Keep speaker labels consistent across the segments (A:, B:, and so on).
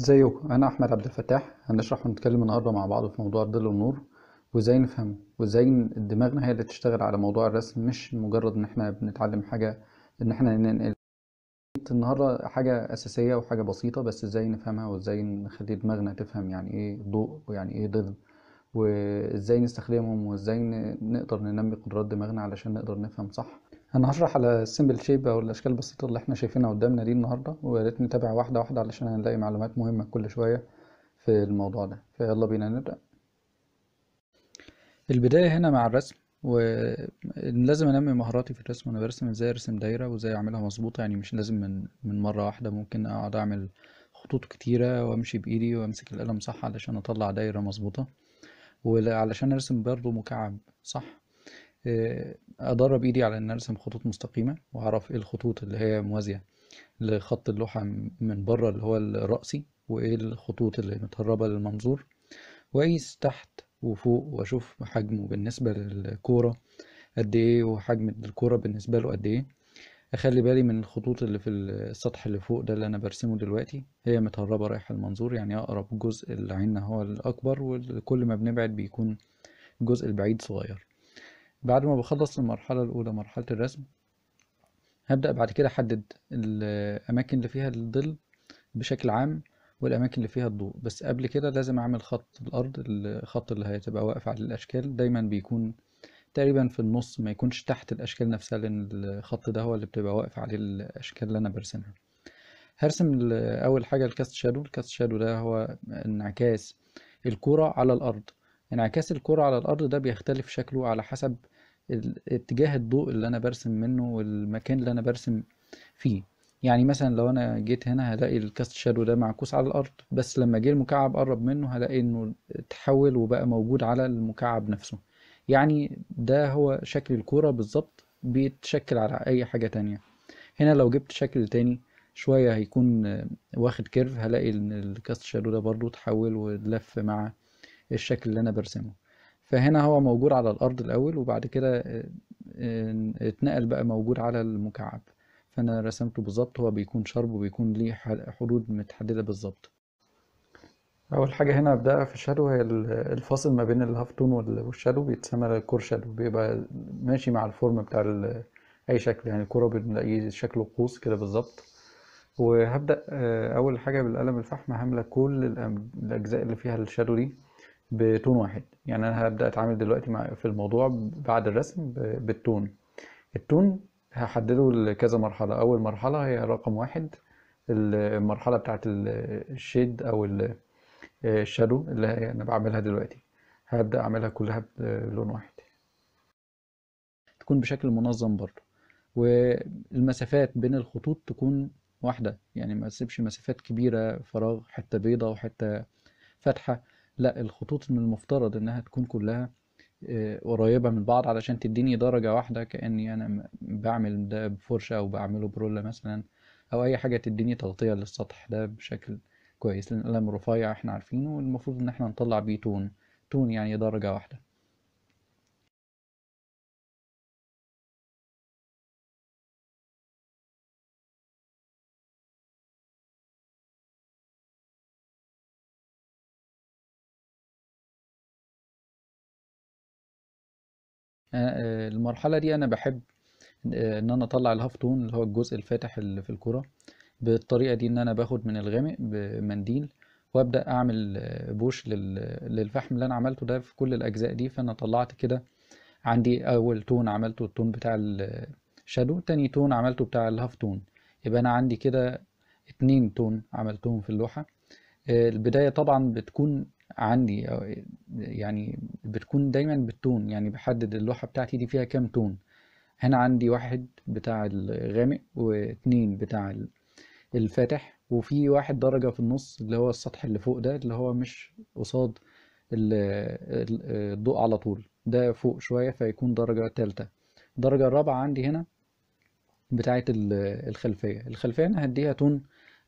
A: ازيكم انا احمد عبد الفتاح هنشرح ونتكلم النهارده مع بعض في موضوع الظل والنور وازاي نفهمه وازاي دماغنا هي اللي تشتغل على موضوع الرسم مش مجرد ان احنا بنتعلم حاجه ان احنا ننقل النهارده حاجه اساسيه وحاجه بسيطه بس ازاي نفهمها وازاي نخلي دماغنا تفهم يعني ايه ضوء ويعني ايه ظل وازاي نستخدمهم وازاي نقدر ننمي قدرات دماغنا علشان نقدر نفهم صح انا هشرح على السيمبل شيب او الاشكال البسيطه اللي احنا شايفينها قدامنا دي النهارده ويا ريت نتابع واحده واحده علشان هنلاقي معلومات مهمه كل شويه في الموضوع ده فيلا بينا نبدا البدايه هنا مع الرسم ولازم انمي مهاراتي في الرسم انا برسم ازاي ارسم دايره وازاي اعملها مظبوطه يعني مش لازم من من مره واحده ممكن اقعد اعمل خطوط كتيره وامشي بايدي وامسك القلم صح علشان اطلع دايره مظبوطه وعلشان ارسم برضو مكعب صح أدرب آه، إيدي على إن أرسم خطوط مستقيمة وأعرف إيه الخطوط اللي هي موازية لخط اللوحة من بره اللي هو الرأسي وإيه الخطوط اللي متهربة للمنظور وأقيس تحت وفوق وأشوف حجمه بالنسبة للكورة قد إيه وحجم الكورة بالنسبة له قد إيه أخلي بالي من الخطوط اللي في السطح اللي فوق ده اللي أنا برسمه دلوقتي هي متهربة رايحة المنظور يعني أقرب جزء العين هو الأكبر وكل ما بنبعد بيكون الجزء البعيد صغير بعد ما بخلص المرحلة الأولى مرحلة الرسم هبدأ بعد كده أحدد الأماكن اللي فيها الظل بشكل عام والأماكن اللي فيها الضوء بس قبل كده لازم أعمل خط الأرض الخط اللي هتبقى واقف على الأشكال دايما بيكون تقريبا في النص ما يكونش تحت الأشكال نفسها لأن الخط ده هو اللي بتبقى واقف عليه الأشكال اللي أنا برسمها هرسم أول حاجة الكاست شادو الكاست شادو ده هو انعكاس الكرة على الأرض انعكاس الكرة على الأرض ده بيختلف شكله على حسب اتجاه الضوء اللي انا برسم منه والمكان اللي انا برسم فيه يعني مثلا لو انا جيت هنا هلاقي الكاست شادو ده معكوس على الارض بس لما جه المكعب قرب منه هلاقي انه اتحول وبقى موجود على المكعب نفسه يعني ده هو شكل الكوره بالظبط بيتشكل على اي حاجه تانية هنا لو جبت شكل تاني شويه هيكون واخد كيرف هلاقي ان الكاست شادو ده برضو اتحول ولف مع الشكل اللي انا برسمه فهنا هو موجود على الأرض الأول وبعد كده آه، آه، اتنقل بقى موجود على المكعب فأنا رسمته بالظبط هو بيكون شرب وبيكون ليه حدود متحددة بالظبط أول حاجة هنا هبدأها في الشادو هي الفاصل ما بين الهاف تون والشادو بيتسمى الكور شادو بيبقى ماشي مع الفورم بتاع أي شكل يعني الكورة بنلاقيه شكله قوس كده بالظبط وهبدأ آه، أول حاجة بالقلم الفحم هملى كل الأجزاء اللي فيها الشادو دي بتون واحد يعني انا هبدا اتعامل دلوقتي مع في الموضوع بعد الرسم بالتون التون هحدده لكذا مرحله اول مرحله هي رقم واحد المرحله بتاعه الشيد او الشادو اللي انا بعملها دلوقتي هبدا اعملها كلها بلون واحد تكون بشكل منظم برضه والمسافات بين الخطوط تكون واحده يعني ما تسيبش مسافات كبيره فراغ حته بيضه وحته فاتحه لا الخطوط من المفترض انها تكون كلها آه، قريبة من بعض علشان تديني درجة واحدة كأني أنا بعمل ده بفرشة أو بعمله برولة مثلا أو أي حاجة تديني تغطية للسطح ده بشكل كويس لأن القلم رفيع احنا عارفينه والمفروض إن احنا نطلع بيه تون تون يعني درجة واحدة آه، المرحله دي انا بحب آه، ان انا اطلع الهاف تون اللي هو الجزء الفاتح اللي في الكره بالطريقه دي ان انا باخد من الغامق بمنديل وابدا اعمل آه، بوش للفحم اللي انا عملته ده في كل الاجزاء دي فانا طلعت كده عندي اول تون عملته التون بتاع الشادو تاني تون عملته بتاع الهاف تون يبقى انا عندي كده اتنين تون عملتهم في اللوحه البدايه طبعا بتكون عندي يعني بتكون دايما بالتون يعني بحدد اللوحة بتاعتي دي فيها كام تون هنا عندي واحد بتاع الغامق واتنين بتاع الفاتح وفي واحد درجة في النص اللي هو السطح اللي فوق ده اللي هو مش قصاد الضوء على طول ده فوق شوية فيكون درجة تالتة الدرجة الرابعة عندي هنا بتاعت الخلفية الخلفية أنا هديها تون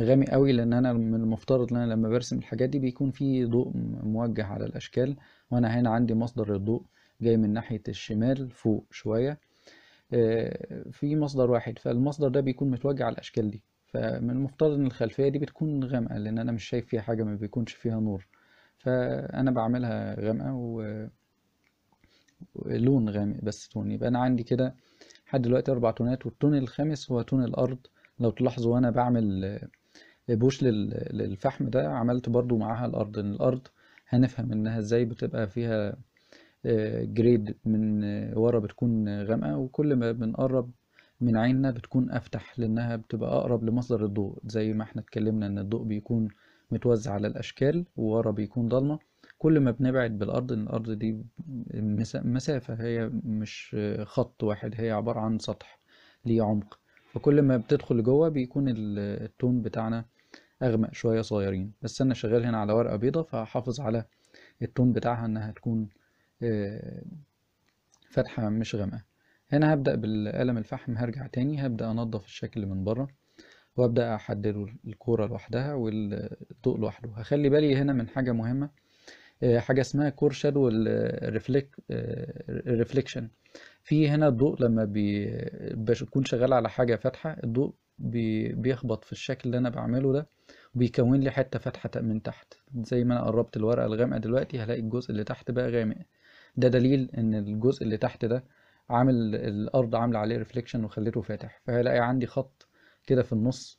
A: غامق قوي لان انا من المفترض ان انا لما برسم الحاجات دي بيكون في ضوء موجه على الاشكال وانا هنا عندي مصدر الضوء جاي من ناحية الشمال فوق شوية آه، في مصدر واحد فالمصدر ده بيكون متوجه على الاشكال دي فمن المفترض ان الخلفية دي بتكون غامقة لان انا مش شايف فيها حاجة ما بيكونش فيها نور فانا بعملها غامقة و لون غامق بس تون يبقى انا عندي كده لحد دلوقتي اربع تونات والتون الخامس هو تون الارض لو تلاحظوا وانا بعمل بوش للفحم ده عملت برضو معاها الارض ان الارض هنفهم انها ازاي بتبقى فيها جريد آه، من ورا بتكون غامقة وكل ما بنقرب من عيننا بتكون افتح لانها بتبقى اقرب لمصدر الضوء زي ما احنا اتكلمنا ان الضوء بيكون متوزع على الاشكال وورا بيكون ضلمه كل ما بنبعد بالارض ان الارض دي مسافه هي مش خط واحد هي عباره عن سطح ليه عمق فكل ما بتدخل جوه بيكون التون بتاعنا اغمق شويه صغيرين بس انا شغال هنا على ورقه بيضه فهحافظ على التون بتاعها انها تكون آه، فاتحه مش غامقه هنا هبدا بالقلم الفحم هرجع تاني هبدا انضف الشكل من بره وابدا احدد الكوره لوحدها والضوء لوحده هخلي بالي هنا من حاجه مهمه آه، حاجه اسمها كور شادو ريفليكشن في هنا الضوء لما بيكون شغال على حاجه فاتحه الضوء بي بيخبط في الشكل اللي انا بعمله ده وبيكون لي حته فاتحه من تحت زي ما انا قربت الورقه الغامقه دلوقتي هلاقي الجزء اللي تحت بقى غامق ده دليل ان الجزء اللي تحت ده عامل الارض عامله عليه ريفليكشن وخليته فاتح فهلاقي عندي خط كده في النص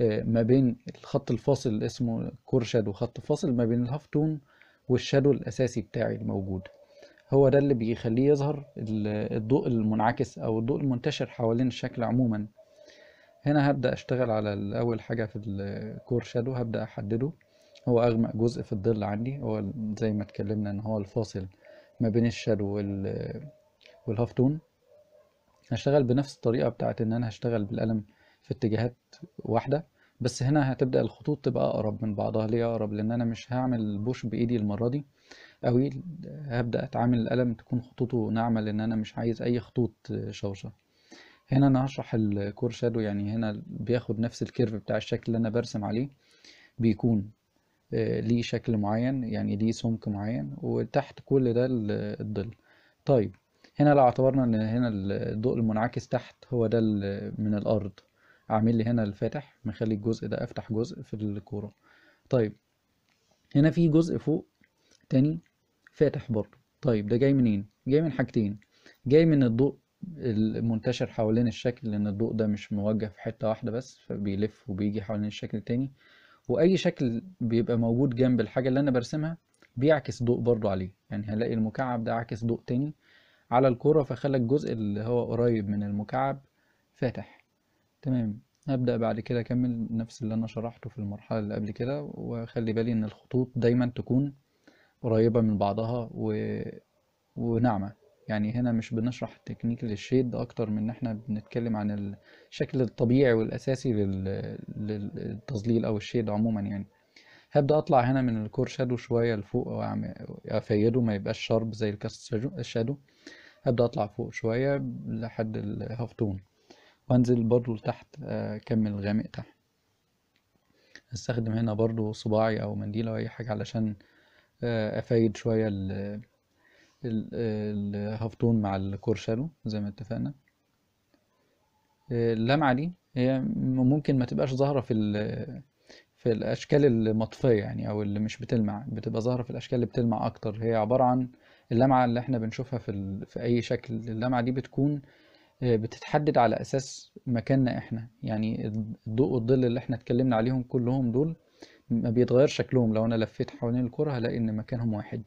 A: آه، ما بين الخط الفاصل اسمه كور شادو خط فاصل ما بين الهاف تون والشادو الاساسي بتاعي الموجود هو ده اللي بيخليه يظهر الضوء المنعكس او الضوء المنتشر حوالين الشكل عموما هنا هبدأ أشتغل على أول حاجة في الكور شادو هبدأ أحدده هو أغمق جزء في الظل عندي هو زي ما اتكلمنا إن هو الفاصل ما بين الشادو وال والهاف تون هشتغل بنفس الطريقة بتاعت إن أنا هشتغل بالقلم في اتجاهات واحدة بس هنا هتبدأ الخطوط تبقى أقرب من بعضها ليه أقرب لأن أنا مش هعمل بوش بإيدي المرة دي أوي هبدأ أتعامل القلم تكون خطوطه ناعمة لأن أنا مش عايز أي خطوط شوشة هنا انا هشرح الكور شادو يعني هنا بياخد نفس الكيرف بتاع الشكل اللي انا برسم عليه بيكون آه، ليه شكل معين يعني ليه سمك معين وتحت كل ده الظل طيب هنا لو اعتبرنا ان هنا الضوء المنعكس تحت هو ده من الارض اعمل لي هنا الفاتح مخلي الجزء ده افتح جزء في الكوره طيب هنا في جزء فوق تاني فاتح برضه طيب ده جاي منين جاي من حاجتين جاي من الضوء المنتشر حوالين الشكل لأن الضوء ده مش موجه في حتة واحدة بس فبيلف وبيجي حوالين الشكل تاني وأي شكل بيبقى موجود جنب الحاجة اللي أنا برسمها بيعكس ضوء برضو عليه يعني هلاقي المكعب ده عاكس ضوء تاني على الكرة فخلى الجزء اللي هو قريب من المكعب فاتح تمام هبدأ بعد كده أكمل نفس اللي أنا شرحته في المرحلة اللي قبل كده وخلي بالي إن الخطوط دايما تكون قريبة من بعضها و... وناعمة يعني هنا مش بنشرح تكنيك للشيد اكتر من ان احنا بنتكلم عن الشكل الطبيعي والاساسي للتظليل او الشيد عموما يعني هبدا اطلع هنا من الكور شادو شويه لفوق افيده ما يبقاش شارب زي الكاست شادو هبدا اطلع فوق شويه لحد الهاف تون وانزل برضو لتحت اكمل آه، غامق تحت هستخدم هنا برضو صباعي او منديل او اي حاجه علشان آه، افايد شويه الهفتون مع الكورشالو زي ما اتفقنا آه، اللمعة دي هي ممكن ما تبقاش ظاهرة في في الأشكال المطفية يعني أو اللي مش بتلمع بتبقى ظاهرة في الأشكال اللي بتلمع أكتر هي عبارة عن اللمعة اللي احنا بنشوفها في, ال... في أي شكل اللمعة دي بتكون آه، بتتحدد على أساس مكاننا احنا يعني الضوء والظل اللي احنا اتكلمنا عليهم كلهم دول ما بيتغير شكلهم لو أنا لفيت حوالين الكرة هلاقي إن مكانهم واحد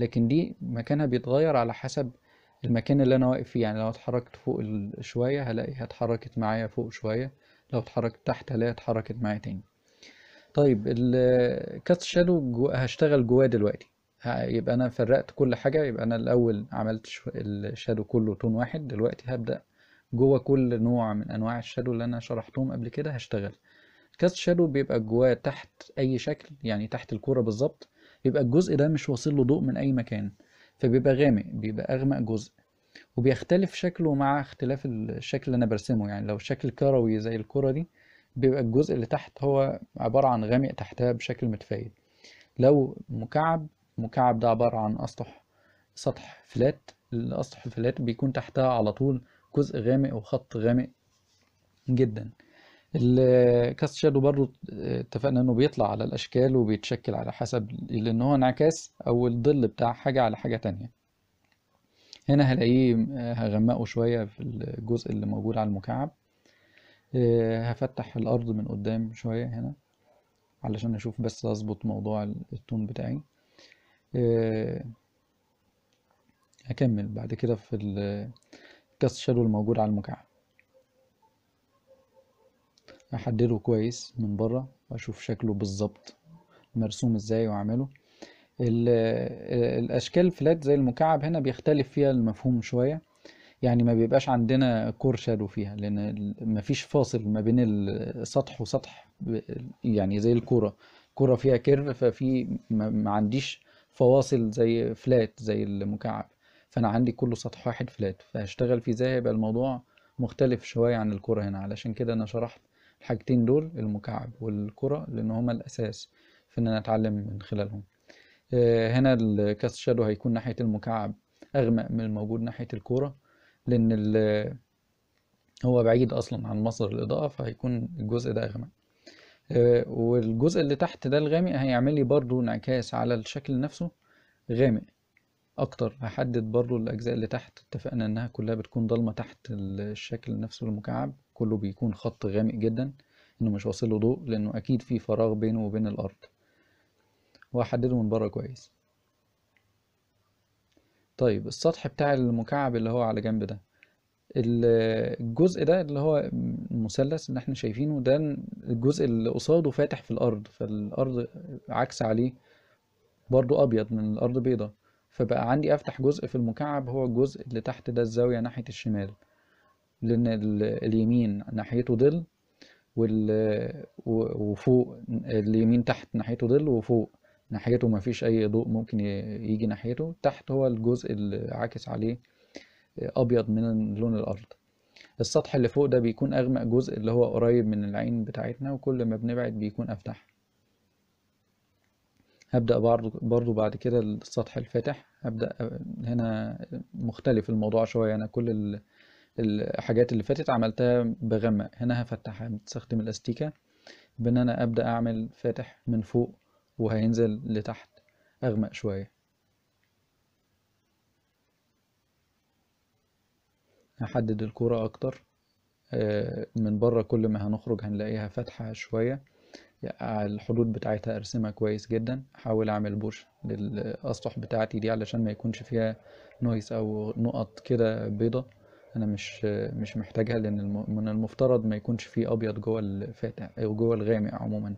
A: لكن دي مكانها بيتغير على حسب المكان اللي انا واقف فيه يعني لو اتحركت فوق شوية هلاقيها اتحركت معايا فوق شوية لو اتحركت تحت هلاقيها اتحركت معايا تاني طيب الكاست شادو جو... هشتغل جواه دلوقتي يبقى انا فرقت كل حاجة يبقى انا الاول عملت الشادو كله تون واحد دلوقتي هبدأ جوه كل نوع من انواع الشادو اللي انا شرحتهم قبل كده هشتغل كاست شادو بيبقى جواه تحت اي شكل يعني تحت الكورة بالظبط بيبقى الجزء ده مش واصل له ضوء من أي مكان فبيبقى غامق بيبقى أغمق جزء وبيختلف شكله مع اختلاف الشكل اللي أنا برسمه يعني لو شكل كروي زي الكرة دي بيبقى الجزء اللي تحت هو عبارة عن غامق تحتها بشكل متفايد لو مكعب المكعب ده عبارة عن أسطح سطح فلات الأسطح الفلات بيكون تحتها على طول جزء غامق وخط غامق جدا الكاست شادو برضو آه، اتفقنا انه بيطلع على الاشكال وبيتشكل على حسب لان هو انعكاس او الظل بتاع حاجه على حاجه تانية هنا هلاقيه آه، هغمقه شويه في الجزء اللي موجود على المكعب آه، هفتح الارض من قدام شويه هنا علشان اشوف بس اظبط موضوع التون بتاعي هكمل بعد كده في الكاست شادو الموجود على المكعب احدده كويس من بره واشوف شكله بالظبط مرسوم ازاي واعمله الاشكال فلات زي المكعب هنا بيختلف فيها المفهوم شويه يعني ما بيبقاش عندنا كور شادو فيها لان ما فيش فاصل ما بين السطح وسطح يعني زي الكوره كرة فيها كيرف ففي ما عنديش فواصل زي فلات زي المكعب فانا عندي كله سطح واحد فلات فهشتغل فيه ازاي هيبقى الموضوع مختلف شويه عن الكوره هنا علشان كده انا شرحت الحاجتين دول المكعب والكرة لأن هما الأساس في إن أنا أتعلم من خلالهم آه، هنا الكاست شادو هيكون ناحية المكعب أغمق من الموجود ناحية الكرة لأن آه، هو بعيد أصلا عن مصدر الإضاءة فهيكون الجزء ده أغمق آه، والجزء اللي تحت ده الغامق هيعمل لي برضو انعكاس على الشكل نفسه غامق اكتر هحدد برضو الاجزاء اللي تحت اتفقنا انها كلها بتكون ضلمة تحت الشكل نفسه المكعب كله بيكون خط غامق جدا انه مش واصله ضوء لانه اكيد في فراغ بينه وبين الارض وهحدده من بره كويس طيب السطح بتاع المكعب اللي هو على جنب ده الجزء ده اللي هو المثلث اللي احنا شايفينه ده الجزء اللي قصاده فاتح في الارض فالارض عكس عليه برضو ابيض من الارض بيضة فبقى عندي افتح جزء في المكعب هو الجزء اللي تحت ده الزاوية ناحية الشمال لأن اليمين ناحيته ظل وفوق اليمين تحت ناحيته ظل وفوق ناحيته مفيش أي ضوء ممكن يجي ناحيته تحت هو الجزء اللي عاكس عليه أبيض من لون الأرض السطح اللي فوق ده بيكون أغمق جزء اللي هو قريب من العين بتاعتنا وكل ما بنبعد بيكون أفتح هبدأ برضو بعد كده السطح الفاتح هبدأ هنا مختلف الموضوع شوية أنا كل الحاجات اللي فاتت عملتها بغمق هنا هفتحها بتستخدم الاستيكه بان انا ابدا اعمل فاتح من فوق وهينزل لتحت اغمق شويه هحدد الكوره اكتر آه، من بره كل ما هنخرج هنلاقيها فاتحه شويه الحدود بتاعتها ارسمها كويس جدا احاول اعمل بوش للاسطح بتاعتي دي علشان ما يكونش فيها نويس او نقط كده بيضه انا مش مش محتاجها لان من المفترض ما يكونش فيه ابيض جوه الفاتح او جوه الغامق عموما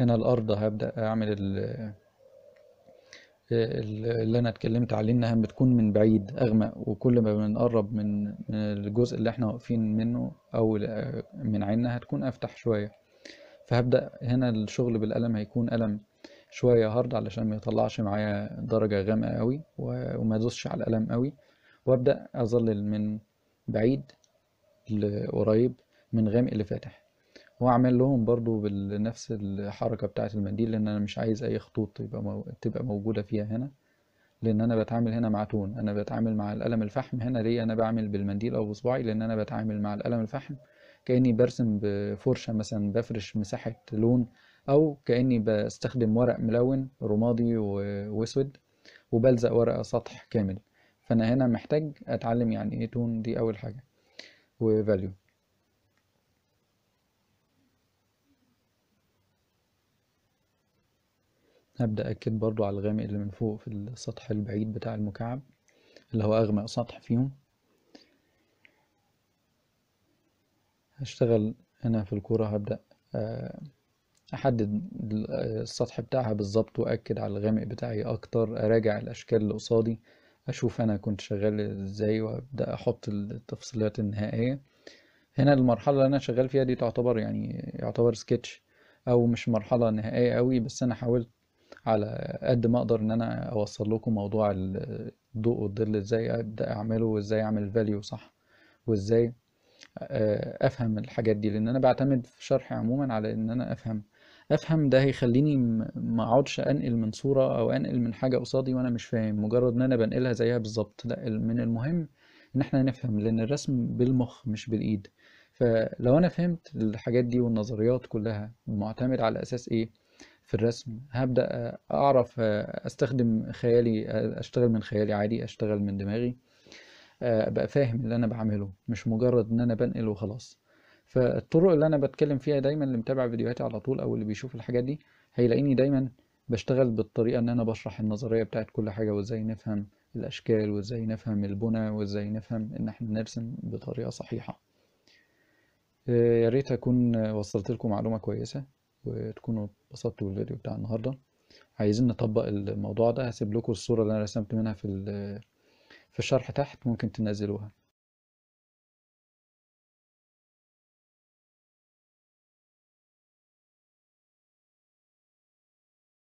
A: هنا الارض هبدا اعمل اللي انا اتكلمت عليه انها بتكون من بعيد اغمق وكل ما بنقرب من من الجزء اللي احنا واقفين منه او من عيننا هتكون افتح شويه فهبدا هنا الشغل بالقلم هيكون قلم شوية هارد علشان ما يطلعش معايا درجة غامقة قوي وما ادوسش على القلم قوي وابدأ اظلل من بعيد لقريب من غامق لفاتح واعمل لهم برضو بنفس الحركة بتاعة المنديل لان انا مش عايز اي خطوط يبقى مو... تبقى موجودة فيها هنا لان انا بتعامل هنا مع تون انا بتعامل مع القلم الفحم هنا ليه انا بعمل بالمنديل او بصباعي لان انا بتعامل مع القلم الفحم كاني برسم بفرشه مثلا بفرش مساحه لون او كاني بستخدم ورق ملون رمادي واسود وبلزق ورقه سطح كامل فانا هنا محتاج اتعلم يعني ايه تون دي اول حاجه وفاليو هبدأ أكد برضو على الغامق اللي من فوق في السطح البعيد بتاع المكعب اللي هو أغمق سطح فيهم هشتغل هنا في الكورة هبدأ آه، احدد السطح بتاعها بالظبط واكد على الغامق بتاعي اكتر اراجع الاشكال اللي قصادي اشوف انا كنت شغال ازاي وابدا احط التفصيلات النهائيه هنا المرحله اللي انا شغال فيها دي تعتبر يعني يعتبر سكتش او مش مرحله نهائيه قوي بس انا حاولت على قد ما اقدر ان انا اوصل لكم موضوع الضوء والظل ازاي ابدا اعمله وازاي اعمل الفاليو صح وازاي آه، افهم الحاجات دي لان انا بعتمد في شرحي عموما على ان انا افهم افهم ده هيخليني ما اقعدش انقل من صوره او انقل من حاجه قصادي وانا مش فاهم مجرد ان انا بنقلها زيها بالظبط لا من المهم ان احنا نفهم لان الرسم بالمخ مش بالايد فلو انا فهمت الحاجات دي والنظريات كلها معتمد على اساس ايه في الرسم هبدا اعرف استخدم خيالي اشتغل من خيالي عادي اشتغل من دماغي ابقى فاهم اللي انا بعمله مش مجرد ان انا بنقل وخلاص فالطرق اللي انا بتكلم فيها دايما اللي متابع فيديوهاتي على طول او اللي بيشوف الحاجات دي هيلاقيني دايما بشتغل بالطريقه ان انا بشرح النظريه بتاعت كل حاجه وازاي نفهم الاشكال وازاي نفهم البنى وازاي نفهم ان احنا نرسم بطريقه صحيحه آه، يا ريت اكون وصلت لكم معلومه كويسه وتكونوا اتبسطتوا بالفيديو بتاع النهارده عايزين نطبق الموضوع ده هسيب لكم الصوره اللي انا رسمت منها في في الشرح تحت ممكن تنزلوها